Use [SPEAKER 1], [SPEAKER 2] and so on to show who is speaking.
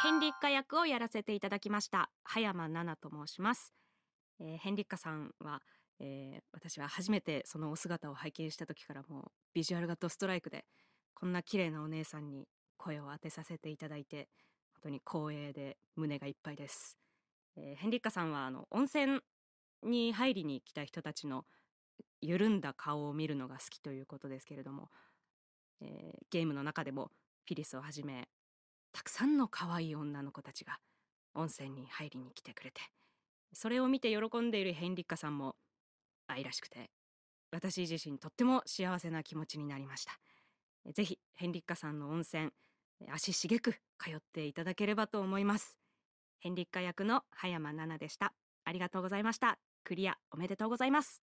[SPEAKER 1] ヘンリッカ役をやらせていただきました葉山奈々と申します、えー、ヘンリッカさんは、えー、私は初めてそのお姿を拝見した時からもうビジュアルがドストライクでこんな綺麗なお姉さんに声を当てさせていただいて本当に光栄で胸がいっぱいです、えー、ヘンリッカさんはあの温泉に入りに来た人たちの緩んだ顔を見るのが好きということですけれども、えー、ゲームの中でもフィリスをはじめたくさんの可愛い女の子たちが温泉に入りに来てくれてそれを見て喜んでいるヘンリッカさんも愛らしくて私自身とっても幸せな気持ちになりましたぜひヘンリッカさんの温泉足しげく通っていただければと思いますヘンリッカ役の葉山奈々でしたありがとうございましたクリアおめでとうございます